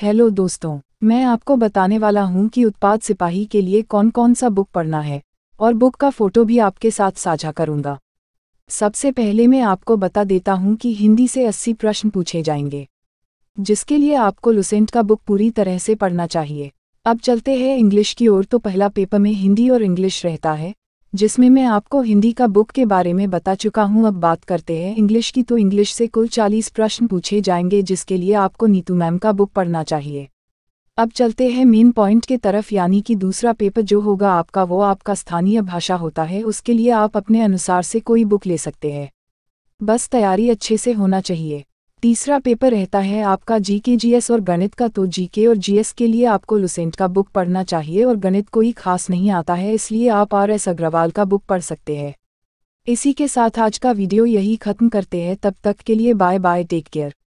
hello दोस्तों मैं आपको बताने वाला हूं कि उत्पाद सिपाही के लिए कौन कौन सा बुक पढ़ना है और बुक का फोटो भी आपके साथ साझा करूंगा सबसे पहले मैं आपको बता देता हूं कि हिंदी से 80 प्रश्न पूछे जाएंगे जिसके लिए आपको लुसेंट का बुक पूरी तरह से पढ़ना चाहिए अब चलते हैं इंग्लिश की ओर तो पहला पेपर में हिंदी और इंग्लिश रहता है जिसमें मैं आपको हिंदी का बुक के बारे में बता चुका हूं अब बात करते हैं इंग्लिश की तो इंग्लिश से कुल 40 प्रश्न पूछे जाएंगे जिसके लिए आपको नीतू मैम का बुक पढ़ना चाहिए अब चलते हैं मेन पॉइंट के तरफ यानी कि दूसरा पेपर जो होगा आपका वो आपका स्थानीय भाषा होता है उसके लिए आप अपने अनुसार से कोई बुक ले सकते हैं बस तैयारी अच्छे से होना चाहिए तीसरा पेपर रहता है आपका जीके जीएस और गणित का तो जीके और जीएस के लिए आपको लुसेंट का बुक पढ़ना चाहिए और गणित कोई खास नहीं आता है इसलिए आप आर एस अग्रवाल का बुक पढ़ सकते हैं इसी के साथ आज का वीडियो यही खत्म करते हैं तब तक के लिए बाय बाय टेक केयर